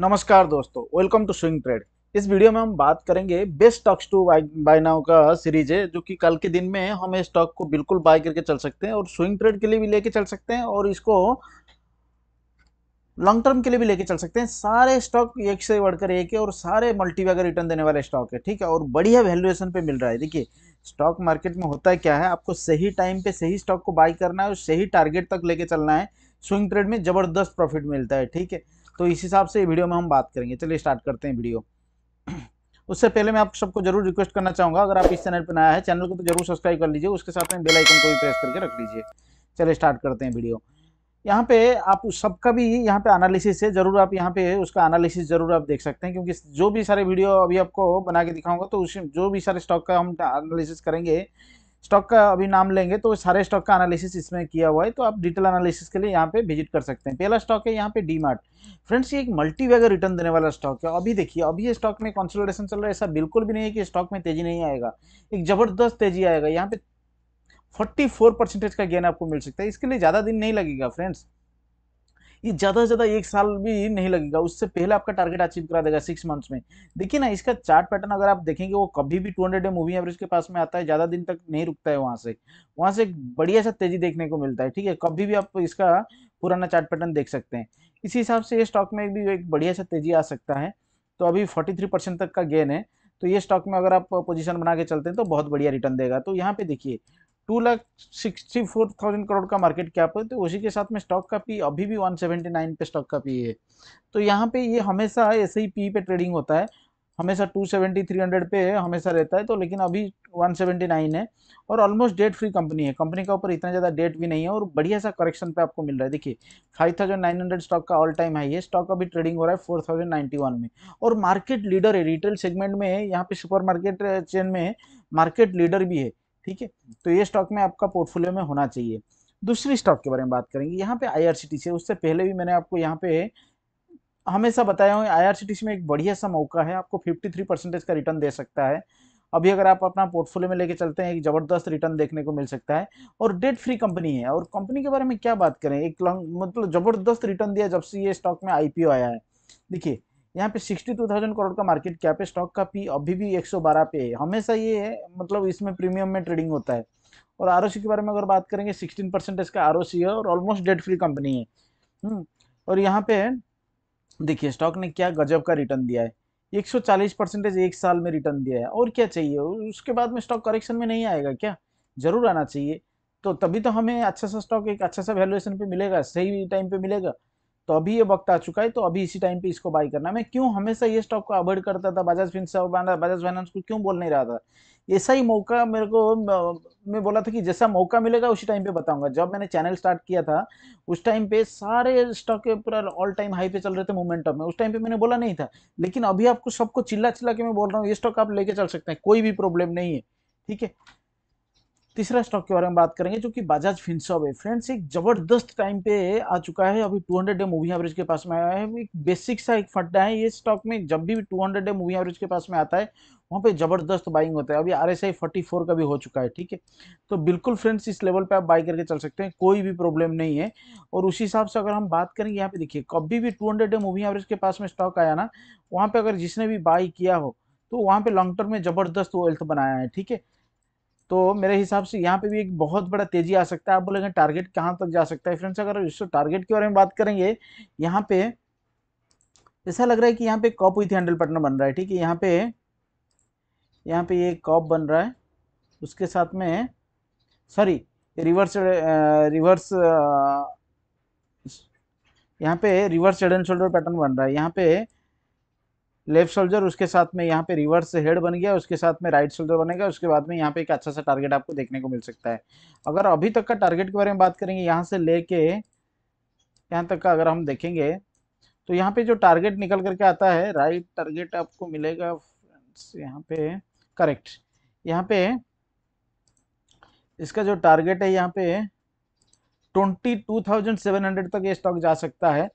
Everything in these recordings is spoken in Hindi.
नमस्कार दोस्तों वेलकम टू स्विंग ट्रेड इस वीडियो में हम बात करेंगे best stocks to buy now का सीरीज है जो कि कल के दिन में हम इस स्टॉक को बिल्कुल बाय करके चल सकते हैं और स्विंग ट्रेड के लिए भी लेके चल सकते हैं और इसको लॉन्ग टर्म के लिए भी लेके चल सकते हैं सारे स्टॉक एक से बढ़कर एक है और सारे मल्टीवैगर रिटर्न देने वाले स्टॉक है ठीक है और बढ़िया वैल्यूएशन पे मिल रहा है देखिए स्टॉक मार्केट में होता है क्या है आपको सही टाइम पे सही स्टॉक को बाय करना है और सही टारगेट तक लेके चलना है स्विंग ट्रेड में जबरदस्त प्रॉफिट मिलता है ठीक है तो इस हिसाब से वीडियो में हम बात करेंगे चलिए स्टार्ट करते हैं वीडियो उससे पहले मैं आप सबको जरूर रिक्वेस्ट करना चाहूँगा अगर आप इस चैनल पर नया है चैनल को तो जरूर सब्सक्राइब कर लीजिए उसके साथ में बेल आइकन को भी प्रेस करके रख लीजिए चलिए स्टार्ट करते हैं वीडियो यहाँ पे आप सबका भी यहाँ पे एनालिसिस है जरूर आप यहाँ पे उसका एनालिसिस जरूर आप देख सकते हैं क्योंकि जो भी सारे वीडियो अभी आपको बना के दिखाऊंगा तो उसमें जो भी सारे स्टॉक का हम एनालिसिस करेंगे स्टॉक का अभी नाम लेंगे तो सारे स्टॉक का एनालिसिस इसमें किया हुआ है तो आप डिटेल एनालिसिस के लिए यहाँ पे विजिट कर सकते हैं पहला स्टॉक है यहाँ पे डी मार्ट फ्रेंड्स ये एक मल्टीवेगर रिटर्न देने वाला स्टॉक है अभी देखिए अभी ये स्टॉक में कंसोलिडेशन चल रहा है ऐसा बिल्कुल भी नहीं है कि स्टॉक में तेजी नहीं आएगा एक जबरदस्त तेजी आएगा यहाँ पे फोर्टी फोर परसेंटेज का गेन आपको मिल सकता है इसके लिए ज़्यादा दिन नहीं लगेगा फ्रेंड्स ये ज़्यादा से ज़्यादा एक साल भी नहीं लगेगा उससे पहले आपका टारगेट अचीव करा देगा सिक्स मंथ्स में देखिए ना इसका चार्ट पैटर्न अगर आप देखेंगे वो कभी भी टू हंड्रेड मूवी एवरेज के पास में आता है ज़्यादा दिन तक नहीं रुकता है वहां से वहां से एक बढ़िया सा तेजी देखने को मिलता है ठीक है कभी भी आप इसका पुराना चार्ट पैटर्न देख सकते हैं इसी हिसाब से ये स्टॉक में भी एक बढ़िया सा तेजी आ सकता है तो अभी फोर्टी थ्री परसेंट तक का गेन है तो ये स्टॉक में अगर आप पोजीशन बना के चलते हैं तो बहुत बढ़िया रिटर्न देगा तो यहाँ पे देखिए two lakh sixty four thousand crore का मार्केट कैप है तो उसी के साथ में स्टॉक का पी अभी भी वन सेवेंटी नाइन पे स्टॉक का पी है तो यहाँ पे ये हमेशा ऐसे ही पी पे ट्रेडिंग होता है हमेशा टू सेवेंटी थ्री हंड्रेड पे हमेशा रहता है तो लेकिन अभी वन सेवेंटी नाइन है और ऑलमोस्ट डेट फ्री कंपनी है कंपनी का ऊपर इतना ज़्यादा डेट भी नहीं है और बढ़िया सा करेक्शन पे आपको मिल रहा है देखिए five thousand nine hundred stock का ऑल टाइम हाई है स्टॉक अभी ट्रेडिंग हो रहा है फोर थाउजेंड नाइन्टी वन में और मार्केट लीडर है रिटेल सेगमेंट में यहाँ पे सुपर मार्केट चेन में मार्केट लीडर भी है ठीक है तो ये स्टॉक में आपका पोर्टफोलियो में होना चाहिए दूसरी स्टॉक के बारे में बात करेंगे यहाँ पे आई से उससे पहले भी मैंने आपको यहाँ पे हमेशा बताया हूँ आई में एक बढ़िया सा मौका है आपको 53 परसेंटेज का रिटर्न दे सकता है अभी अगर आप अपना पोर्टफोलियो में लेके चलते हैं एक ज़बरदस्त रिटर्न देखने को मिल सकता है और डेट फ्री कंपनी है और कंपनी के बारे में क्या बात करें एक लॉन्ग मतलब ज़बरदस्त रिटर्न दिया जब से ये स्टॉक में आई आया है देखिए यहाँ पे 62,000 करोड़ का मार्केट कैप है स्टॉक का पी अभी भी 112 पे है हमेशा ये है मतलब इसमें प्रीमियम में ट्रेडिंग होता है और आर के बारे में अगर बात करेंगे 16 परसेंट इसका आर है और ऑलमोस्ट डेट फ्री कंपनी है हम्म, और यहाँ पे देखिए स्टॉक ने क्या गजब का रिटर्न दिया है 140 परसेंटेज एक साल में रिटर्न दिया है और क्या चाहिए उसके बाद में स्टॉक करेक्शन में नहीं आएगा क्या जरूर आना चाहिए तो तभी तो हमें अच्छा सा स्टॉक एक अच्छा सा वैल्यूएशन पे मिलेगा सही टाइम पे मिलेगा तो अभी ये वक्त आ चुका है तो अभी इसी टाइम पे इसको बाई करना मैं क्यों हमेशा ये स्टॉक को अवॉइड करता था बजाज बजाज फाइनेंस को क्यों बोल नहीं रहा था ऐसा ही मौका मेरे को मैं बोला था कि जैसा मौका मिलेगा उसी टाइम पे बताऊंगा जब मैंने चैनल स्टार्ट किया था उस टाइम पे सारे स्टॉक पूरा ऑल टाइम हाई पे चल रहे थे मोमेंटम में उस टाइम पे मैंने बोला नहीं था लेकिन अभी आपको सबको चिल्ला चिल्ला के मैं बोल रहा हूँ ये स्टॉक आप लेके चल सकते हैं कोई भी प्रॉब्लम नहीं है ठीक है तीसरा स्टॉक के बारे में बात करेंगे जो कि बजाज फिनसॉब है फ्रेंड्स एक जबरदस्त टाइम पे आ चुका है अभी 200 डे मूवी एवरेज के पास में आया है एक बेसिक सा एक फट्टा है ये स्टॉक में जब भी 200 डे मूवी एवरेज के पास में आता है वहाँ पे जबरदस्त बाइंग होता है अभी R S I forty four का भी हो चुका है ठीक है तो बिल्कुल फ्रेंड्स इस लेवल पे आप बाई करके चल सकते हैं कोई भी प्रॉब्लम नहीं है और उसी हिसाब से अगर हम बात करेंगे यहाँ पे देखिए कभी भी two hundred day moving average के पास में स्टॉक आया ना वहाँ पे अगर जिसने भी बाई किया हो तो वहाँ पे लॉन्ग टर्म में जबरदस्त वेल्थ बनाया है ठीक है तो मेरे हिसाब से यहाँ पे भी एक बहुत बड़ा तेजी आ सकता है आप बोलेंगे टारगेट कहाँ तक जा सकता है फ्रेंड्स अगर इसको टारगेट के बारे में बात करेंगे यहाँ पे ऐसा लग रहा है कि यहाँ पे कॉप हुई थी हैंडल पटना बन रहा है ठीक है यहाँ पे यहाँ पे ये कॉप बन रहा है उसके साथ में सॉरी रिवर्स रिवर्स यहाँ पे reverse head and shoulder pattern बन रहा है यहाँ पे लेफ्ट शोल्डर उसके साथ में यहाँ पे रिवर्स से हेड बन गया उसके साथ में राइट शोल्डर बनेगा उसके बाद में यहाँ पे एक अच्छा सा टारगेट आपको देखने को मिल सकता है अगर अभी तक का टारगेट के बारे में बात करेंगे यहाँ से लेके यहाँ तक का अगर हम देखेंगे तो यहाँ पे जो टारगेट निकल करके आता है राइट टारगेट आपको मिलेगा यहाँ पे करेक्ट यहाँ पे इसका जो टारगेट है यहाँ पे twenty two thousand seven hundred तक ये स्टॉक जा सकता है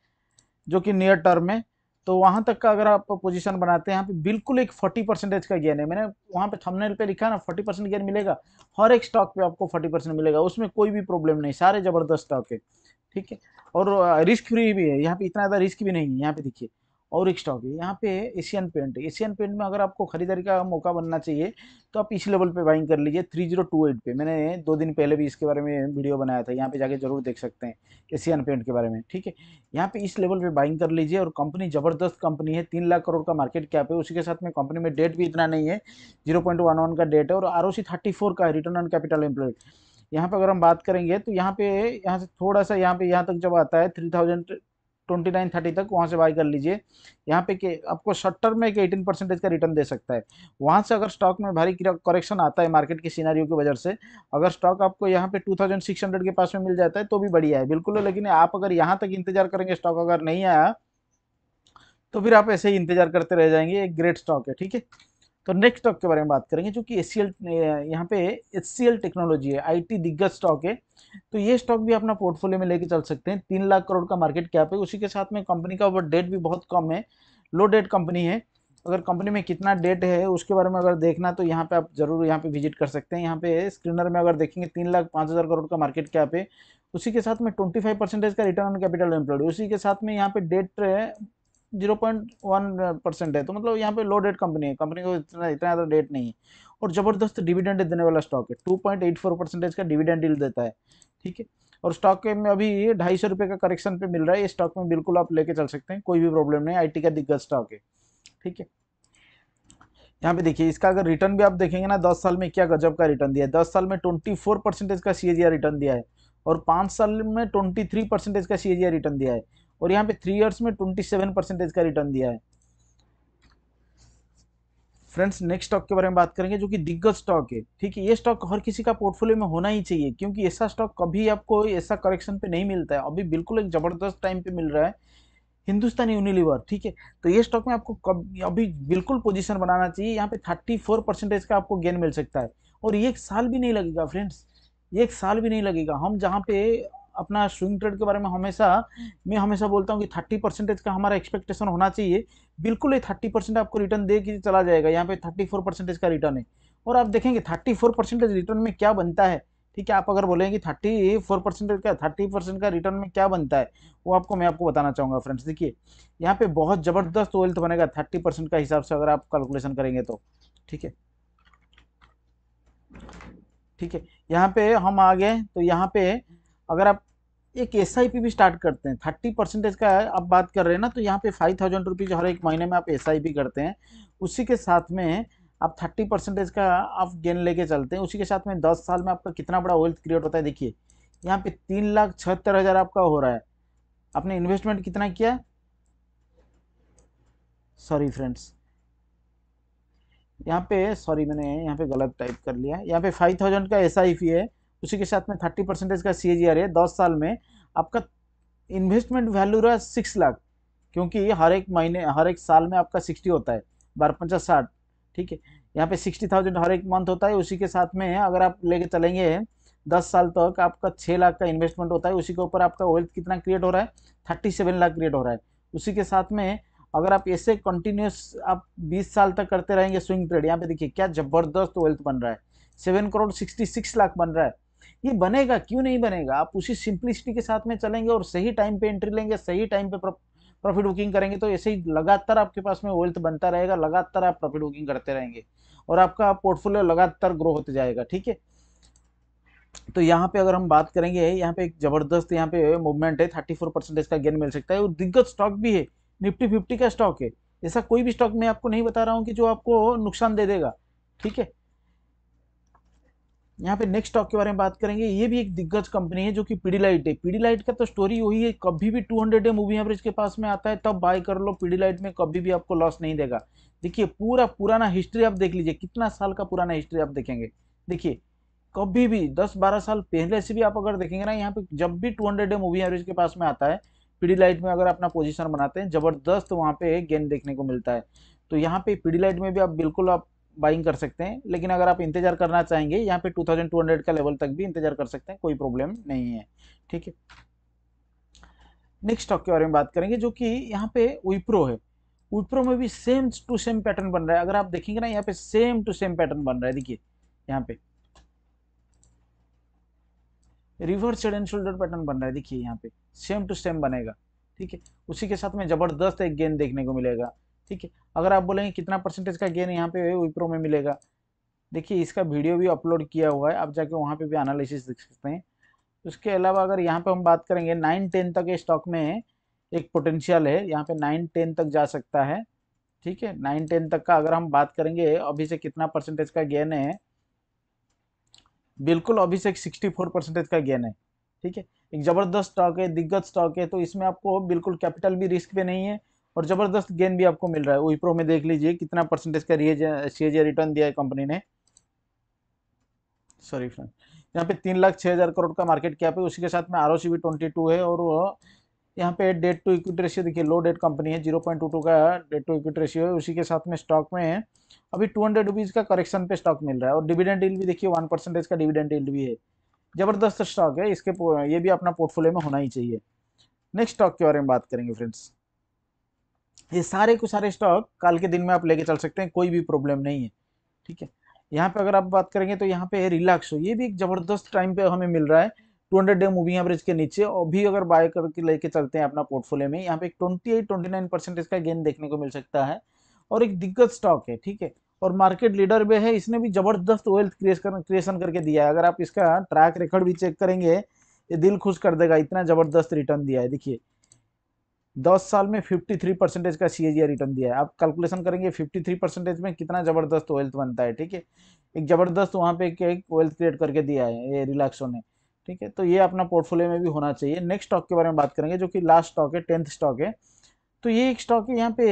जो कि नियर टर्म में तो वहाँ तक का अगर आप पोजीशन बनाते हैं यहाँ पे बिल्कुल एक फोर्टी परसेंटेज का गेन है मैंने वहाँ पे थंबनेल पे लिखा ना फोर्टी परसेंट गेन मिलेगा हर एक स्टॉक पे आपको फोर्टी परसेंट मिलेगा उसमें कोई भी प्रॉब्लम नहीं सारे ज़बरदस्त स्टॉक है ठीक है और रिस्क फ्री भी है यहाँ पे इतना ज़्यादा रिस्क भी नहीं है यहाँ पे देखिए और एक स्टॉक है यहाँ पे एशियन पेंट एशियन पेंट में अगर आपको खरीदारी का मौका बनना चाहिए तो आप इस लेवल पे बाइंग कर लीजिए थ्री जीरो टू एट पे मैंने दो दिन पहले भी इसके बारे में वीडियो बनाया था यहाँ पे जाके जरूर देख सकते हैं एशियन पेंट के बारे में ठीक है यहाँ पे इस लेवल पे बाइंग कर लीजिए और कंपनी ज़बरदस्त कंपनी है तीन लाख करोड़ का मार्केट कैप है उसी के साथ में कंपनी में डेट भी इतना नहीं है जीरो पॉइंट वन वन का डेट है और R O C thirty four का है रिटर्न ऑन कैपिटल एम्प्लॉय यहाँ पर अगर हम बात करेंगे तो यहाँ पे यहाँ से थोड़ा सा यहाँ पे यहाँ तक जब आता है three thousand twenty nine thirty तक वहाँ से बाई कर लीजिए यहाँ पे के आपको शॉर्ट टर्म में एक एटीन परसेंटेज का रिटर्न दे सकता है वहाँ से अगर स्टॉक में भारी करेक्शन आता है मार्केट की सीनारियों की वजह से अगर स्टॉक आपको यहाँ पे टू थाउजेंड सिक्स हंड्रेड के पास में मिल जाता है तो भी बढ़िया है बिल्कुल लेकिन आप अगर यहाँ तक इंतजार करेंगे स्टॉक अगर नहीं आया तो फिर आप ऐसे ही इंतजार करते रह जाएंगे एक ग्रेट स्टॉक है ठीक है तो नेक्स्ट स्टॉक के बारे में बात करेंगे कि एस सी एल यहाँ पे एच टेक्नोलॉजी है आईटी दिग्गज स्टॉक है तो ये स्टॉक भी अपना पोर्टफोलियो में लेके चल सकते हैं तीन लाख करोड़ का मार्केट कैप है उसी के साथ में कंपनी का ओवर डेट भी बहुत कम है लो डेट कंपनी है अगर कंपनी में कितना डेट है उसके बारे में अगर देखना तो यहाँ पे आप जरूर यहाँ पे विजिट कर सकते हैं यहाँ पे स्क्रीनर में अगर देखेंगे तीन लाख पाँच हज़ार करोड़ का मार्केट कैप है उसी के साथ में ट्वेंटी फाइव परसेंटेज का रिटर्न ऑन कैपिटल एम्प्लॉयड उसी के साथ में यहाँ पे debt zero point one percent है तो मतलब यहाँ पे लो डेट कंपनी है कंपनी को इतना इतना ज़्यादा डेट नहीं है और ज़बरदस्त डिविडेंड देने वाला स्टॉक है two point eight four percentage का डिविडेंड डील देता है ठीक है और स्टॉक में अभी ढाई सौ रुपये का करेक्शन पे मिल रहा है ये स्टॉक में बिल्कुल आप लेके चल सकते हैं कोई भी प्रॉब्लम नहीं टी का दिग्गज स्टॉक है ठीक है यहाँ पे देखिए इसका अगर रिटर्न भी आप देखेंगे ना दस साल में क्या गजब का रिटर्न दिया है दस साल में ट्वेंटी फोर परसेंटेज का सी रिटर्न दिया है और पाँच साल में ट्वेंटी थ्री परसेंटेज का सी रिटर्न दिया है और यहाँ पे थ्री ईयर्स में ट्वेंटी सेवन परसेंटेज का रिटर्न दिया है फ्रेंड्स नेक्स्ट स्टॉक के बारे में बात करेंगे जो कि दिग्गज स्टॉक है ठीक है ये स्टॉक हर किसी का पोर्टफोलियो में होना ही चाहिए क्योंकि ऐसा स्टॉक कभी आपको ऐसा करेक्शन पे नहीं मिलता है अभी बिल्कुल एक ज़बरदस्त टाइम पे मिल रहा है हिंदुस्तानी यूनिलीवर ठीक है तो ये स्टॉक में आपको कब अभी बिल्कुल पोजिशन बनाना चाहिए यहाँ पे थर्टी परसेंटेज का आपको गेन मिल सकता है और ये एक साल भी नहीं लगेगा फ्रेंड्स ये एक साल भी नहीं लगेगा हम जहाँ पे अपना स्विंग ट्रेड के बारे में हमेशा मैं हमेशा बोलता हूँ कि थर्टी परसेंटेज का हमारा एक्सपेक्टेशन होना चाहिए बिल्कुल ये थर्टी परसेंट आपको रिटर्न दे के चला जाएगा यहाँ पे थर्टी फोर परसेंटेज का रिटर्न है और आप देखेंगे थर्टी फोर परसेंटेज रिटर्न में क्या बनता है ठीक है आप अगर बोलेंगे थर्टी फोर परसेंटेज का थर्टी परसेंट का रिटर्न में क्या बनता है वो आपको मैं आपको बताना चाहूँगा फ्रेंड्स देखिए यहाँ पे बहुत ज़बरदस्त वेल्थ बनेगा थर्टी परसेंट का हिसाब से अगर आप कैलकुलेशन करेंगे तो ठीक है ठीक है यहाँ पे हम आ गए तो यहाँ पे अगर आप एक एस आई पी भी स्टार्ट करते हैं थर्टी परसेंटेज का है आप बात कर रहे हैं ना तो यहाँ पे फाइव थाउजेंड रुपीज़ हर एक महीने में आप एस आई पी करते हैं उसी के साथ में आप थर्टी परसेंटेज का आप गेन लेके चलते हैं उसी के साथ में दस साल में आपका कितना बड़ा वेल्थ क्रिएट होता है देखिए यहाँ पे तीन लाख छहत्तर हज़ार आपका हो रहा है आपने इन्वेस्टमेंट कितना किया सॉरी फ्रेंड्स यहाँ पे सॉरी मैंने यहाँ पे गलत टाइप कर लिया यहाँ पे फाइव थाउजेंड का एस आई पी है उसी के साथ में थर्टी परसेंटेज का सी है दस साल में आपका इन्वेस्टमेंट वैल्यू रहा सिक्स लाख क्योंकि हर एक महीने हर एक साल में आपका सिक्सटी होता है बारह पंचा साठ ठीक है यहाँ पे सिक्सटी थाउजेंड हर एक मंथ होता है उसी के साथ में अगर आप लेके चलेंगे दस साल तक तो आपका छः लाख का इन्वेस्टमेंट होता है उसी के ऊपर आपका वेल्थ कितना क्रिएट हो रहा है थर्टी सेवन लाख क्रिएट हो रहा है उसी के साथ में अगर आप ऐसे कंटिन्यूस आप बीस साल तक करते रहेंगे स्विंग ट्रेड यहाँ पे देखिए क्या ज़बरदस्त वेल्थ बन रहा है seven crore sixty six lakh बन रहा है ये बनेगा क्यों नहीं बनेगा आप उसी सिंप्लिसिटी के साथ में चलेंगे और सही टाइम पे एंट्री लेंगे सही टाइम पे प्रॉफिट बुकिंग करेंगे तो ऐसे ही लगातार आपके पास में वेल्थ बनता रहेगा लगातार आप प्रॉफिट बुकिंग करते रहेंगे और आपका पोर्टफोलियो लगातार ग्रो होते जाएगा ठीक है तो यहाँ पे अगर हम बात करेंगे यहाँ पे एक जबरदस्त यहाँ पे मूवमेंट है थर्टी फोर परसेंटेज का गेन मिल सकता है और दिग्गज स्टॉक भी है निफ्टी फिफ्टी का स्टॉक है ऐसा कोई भी स्टॉक मैं आपको नहीं बता रहा हूँ कि जो आपको नुकसान दे देगा ठीक है यहाँ पे नेक्स्ट स्टॉक के बारे में बात करेंगे ये भी एक दिग्गज कंपनी है जो कि पीडीलाइट है पीडीलाइट का तो स्टोरी वही है कभी भी 200 डे मूविंग एवरेज के पास में आता है तब बाय कर लो पीडीलाइट में कभी भी आपको लॉस नहीं देगा देखिए पूरा पुराना हिस्ट्री आप देख लीजिए कितना साल का पुराना हिस्ट्री आप देखेंगे देखिए कभी भी दस बारह साल पहले से भी आप अगर देखेंगे ना यहाँ पे जब भी टू हंड्रेड मूवी एवरेज के पास में आता है पीडीलाइट में अगर अपना पोजिशन बनाते हैं जबरदस्त वहाँ पे गेंद देखने को मिलता है तो यहाँ पे पीडीलाइट में भी आप बिल्कुल आप बाइंग कर सकते हैं लेकिन अगर आप इंतजार करना चाहेंगे यहाँ पे 2200 का लेवल तक भी इंतजार कर सकते हैं कोई प्रॉब्लम नहीं है ठीक है नेक्स्ट स्टॉक के बारे में बात करेंगे जो कि यहाँ पे विप्रो है विप्रो में भी सेम टू सेम पैटर्न बन रहा है अगर आप देखेंगे ना यहाँ पे सेम टू सेम पैटर्न बन रहा है देखिए यहाँ पे reverse head and shoulder pattern बन रहा है देखिए यहाँ पे सेम टू सेम बनेगा ठीक है उसी के साथ में जबरदस्त एक गेंद देखने को मिलेगा ठीक है अगर आप बोलेंगे कितना परसेंटेज का गेन यहाँ पे विप्रो में मिलेगा देखिए इसका वीडियो भी अपलोड किया हुआ है आप जाके वहाँ पे भी एनालिसिस देख सकते हैं उसके अलावा अगर यहाँ पे हम बात करेंगे नाइन टेन तक ये स्टॉक में एक पोटेंशियल है यहाँ पे नाइन टेन तक जा सकता है ठीक है नाइन टेन तक का अगर हम बात करेंगे अभी से कितना परसेंटेज का गेन है बिल्कुल अभी से सिक्सटी फोर परसेंटेज का गेन है ठीक है एक ज़बरदस्त स्टॉक है दिग्गज स्टॉक है तो इसमें आपको बिल्कुल कैपिटल भी रिस्क पे नहीं है और ज़बरदस्त गेन भी आपको मिल रहा है विप्रो में देख लीजिए कितना परसेंटेज का रिएज रिटर्न दिया है कंपनी ने सॉरी फ्रेंड यहाँ पे तीन लाख छः हज़ार करोड़ का मार्केट कैप है उसी के साथ में आर ओ सी भी ट्वेंटी टू है और यहाँ पे डेट टू इक्विटी रेशियो देखिए लो डेट कंपनी है जीरो पॉइंट टू टू का डेट टू इक्विटी रेशियो है उसी के साथ में स्टॉक में है अभी टू हंड्रेड रुपीज़ का करेक्शन पे स्टॉक मिल रहा है और डिविडेंड डील भी देखिए वन परसेंटेज का डिविडेंड डील भी है ज़बरदस्त स्टॉक है इसके ये भी अपना पोर्टफोलियो में होना ही चाहिए नेक्स्ट स्टॉक के बारे में बात करेंगे फ्रेंड्स ये सारे के सारे स्टॉक कल के दिन में आप लेके चल सकते हैं कोई भी प्रॉब्लम नहीं है ठीक है यहाँ पे अगर आप बात करेंगे तो यहाँ पे है रिलैक्सो ये भी एक जबरदस्त टाइम पे हमें मिल रहा है 200 डे मूविंग एवरेज के नीचे और भी अगर बाय करके लेके चलते हैं अपना पोर्टफोलियो में यहाँ पे एक twenty eight twenty nine percent इसका गेन देखने को मिल सकता है और एक दिग्गज स्टॉक है ठीक है और मार्केट लीडर भी है इसने भी जबरदस्त वेल्थ क्रिएशन क्रिएशन करके दिया है अगर आप इसका ट्रैक रिकॉर्ड भी चेक करेंगे ये दिल खुश कर देगा इतना जबरदस्त रिटर्न दिया है देखिए दस साल में फिफ्टी थ्री परसेंटेज का सी रिटर्न दिया है आप कैलकुलेशन करेंगे फिफ्टी थ्री परसेंटेज में कितना ज़बरदस्त वेल्थ बनता है ठीक है एक ज़बरदस्त वहाँ पे एक वेल्थ क्रिएट करके दिया है ये रिलैक्सो ने ठीक है तो ये अपना पोर्टफोलियो में भी होना चाहिए नेक्स्ट स्टॉक के बारे में बात करेंगे जो कि लास्ट स्टॉक है टेंथ स्टॉक है तो ये एक स्टॉक है यहाँ पे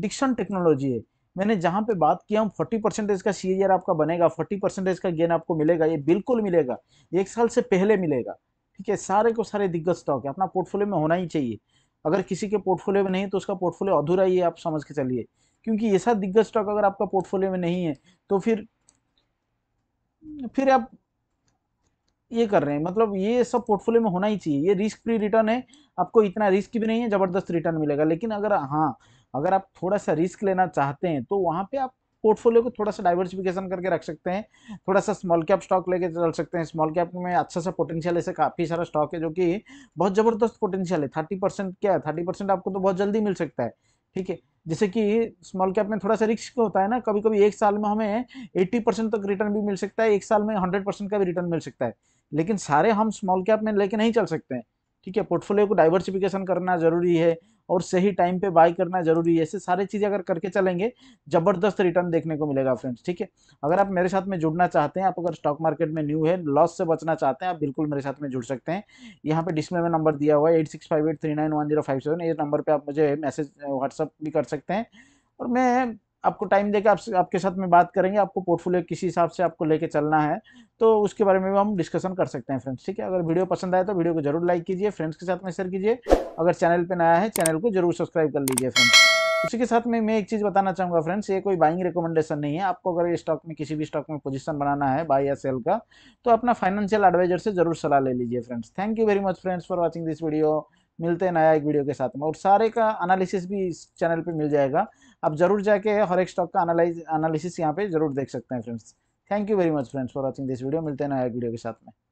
डिक्शन टेक्नोलॉजी है मैंने जहाँ पे बात किया हम फोर्टी परसेंटेज का सी आपका बनेगा फोर्टी परसेंटेज का गेन आपको मिलेगा ये बिल्कुल मिलेगा एक साल से पहले मिलेगा ठीक है सारे को सारे दिग्गज स्टॉक है अपना पोर्टफोलियो में होना ही चाहिए अगर किसी के पोर्टफोलियो में नहीं तो उसका पोर्टफोलियो अधूरा ही आप समझ के चलिए क्योंकि ऐसा दिग्गज स्टॉक अगर आपका पोर्टफोलियो में नहीं है तो फिर फिर आप ये कर रहे हैं मतलब ये सब पोर्टफोलियो में होना ही चाहिए ये रिस्क फ्री रिटर्न है आपको इतना रिस्क भी नहीं है ज़बरदस्त रिटर्न मिलेगा लेकिन अगर हाँ अगर आप थोड़ा सा रिस्क लेना चाहते हैं तो वहाँ पे आप पोर्टफोलियो को थोड़ा सा डाइवर्सिफिकेशन करके रख सकते हैं थोड़ा सा स्मॉल कैप स्टॉक लेके चल सकते हैं स्मॉल कैप में अच्छा सा पोटेंशियल ऐसे काफ़ी सारा स्टॉक है जो कि बहुत ज़बरदस्त पोटेंशियल है थर्टी परसेंट क्या है थर्टी परसेंट आपको तो बहुत जल्दी मिल सकता है ठीक है जैसे कि स्मॉल कैप में थोड़ा सा रिस्क होता है ना कभी कभी एक साल में हमें एट्टी परसेंट तक रिटर्न भी मिल सकता है एक साल में हंड्रेड परसेंट का भी रिटर्न मिल सकता है लेकिन सारे हम स्मॉल कैप में लेके नहीं चल सकते हैं ठीक है पोर्टफोलियो को डाइवर्सिफिकेशन करना जरूरी है और सही टाइम पे बाय करना जरूरी है ऐसे सारी चीज़ें अगर करके चलेंगे ज़बरदस्त रिटर्न देखने को मिलेगा फ्रेंड्स ठीक है अगर आप मेरे साथ में जुड़ना चाहते हैं आप अगर स्टॉक मार्केट में न्यू है लॉस से बचना चाहते हैं आप बिल्कुल मेरे साथ में जुड़ सकते हैं यहाँ पर डिस्प्ले में नंबर दिया हुआ है eight six five eight three nine one zero five seven इस नंबर पर आप मुझे मैसेज व्हाट्सअप भी कर सकते हैं और मैं आपको टाइम देकर आप, आपके साथ में बात करेंगे आपको पोर्टफोलियो किसी हिसाब से आपको लेके चलना है तो उसके बारे में भी हम डिस्कशन कर सकते हैं फ्रेंड्स ठीक है अगर वीडियो पसंद आए तो वीडियो को जरूर लाइक कीजिए फ्रेंड्स के साथ में शेयर कीजिए अगर चैनल पर नया है चैनल को जरूर सब्सक्राइब कर लीजिए फ्रेंड्स उसी के साथ में मैं एक चीज़ बताना चाहूँगा फ्रेंड्स ये कोई बाइंग रिकमेंडेशन नहीं है आपको अगर स्टॉक में किसी भी स्टॉक में पोजीशन बनाना है बाय या सेल का तो अपना फाइनेंशियल एडवाइजर से जरूर सलाह ले लीजिए friends thank you very much friends for watching this video मिलते हैं नया एक वीडियो के साथ में और सारे का अनालिसिस भी इस चैनल पर मिल जाएगा आप जरूर जाके हर एक स्टॉक का एनालिसिस यहाँ पे जरूर देख सकते हैं friends thank you very much friends for watching this video मिलते हैं नया वीडियो के साथ में